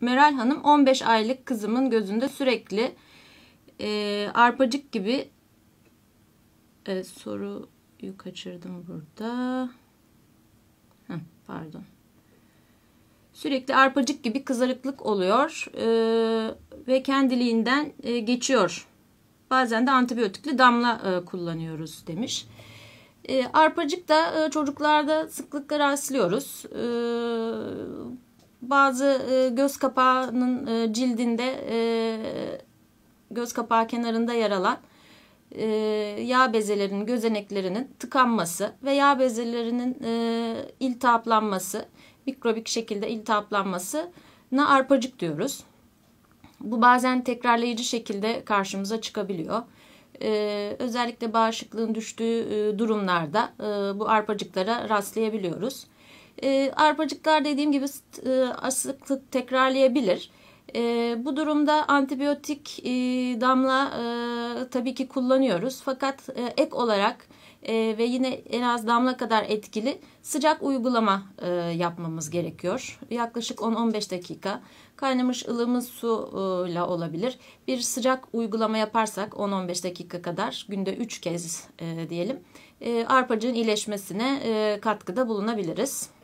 Meral Hanım 15 aylık kızımın gözünde sürekli e, arpacık gibi e, soruyu kaçırdım burada. Heh, pardon. Sürekli arpacık gibi kızarıklık oluyor e, ve kendiliğinden e, geçiyor. Bazen de antibiyotikli damla e, kullanıyoruz demiş. E, arpacık da e, çocuklarda sıklıkla rastlıyoruz. E, bazı e, göz kapağının e, cildinde e, göz kapağı kenarında yer alan e, yağ bezelerinin gözeneklerinin tıkanması ve yağ bezelerinin e, iltihaplanması mikrobik şekilde iltihaplanmasına arpacık diyoruz. Bu bazen tekrarlayıcı şekilde karşımıza çıkabiliyor. Ee, özellikle bağışıklığın düştüğü e, durumlarda e, bu arpacıklara rastlayabiliyoruz. E, arpacıklar dediğim gibi e, sıklık tekrarlayabilir. E, bu durumda antibiyotik e, damla e, tabii ki kullanıyoruz. Fakat e, ek olarak e, ve yine en az damla kadar etkili sıcak uygulama e, yapmamız gerekiyor. Yaklaşık 10-15 dakika kaynamış ılımız suyla e, olabilir. Bir sıcak uygulama yaparsak 10-15 dakika kadar günde 3 kez e, diyelim e, arpacığın iyileşmesine e, katkıda bulunabiliriz.